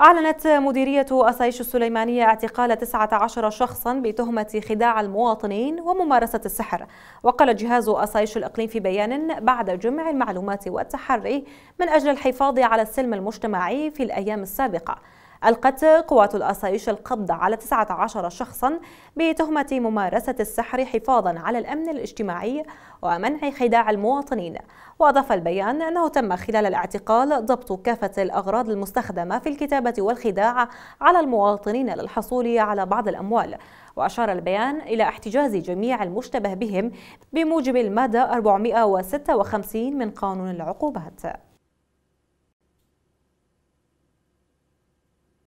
أعلنت مديرية أسايش السليمانية اعتقال 19 شخصا بتهمة خداع المواطنين وممارسة السحر وقال جهاز أسايش الإقليم في بيان بعد جمع المعلومات والتحري من أجل الحفاظ على السلم المجتمعي في الأيام السابقة ألقت قوات الأسايش القبض على 19 شخصا بتهمة ممارسة السحر حفاظا على الأمن الاجتماعي ومنع خداع المواطنين وأضاف البيان أنه تم خلال الاعتقال ضبط كافة الأغراض المستخدمة في الكتابة والخداع على المواطنين للحصول على بعض الأموال وأشار البيان إلى احتجاز جميع المشتبه بهم بموجب المادة 456 من قانون العقوبات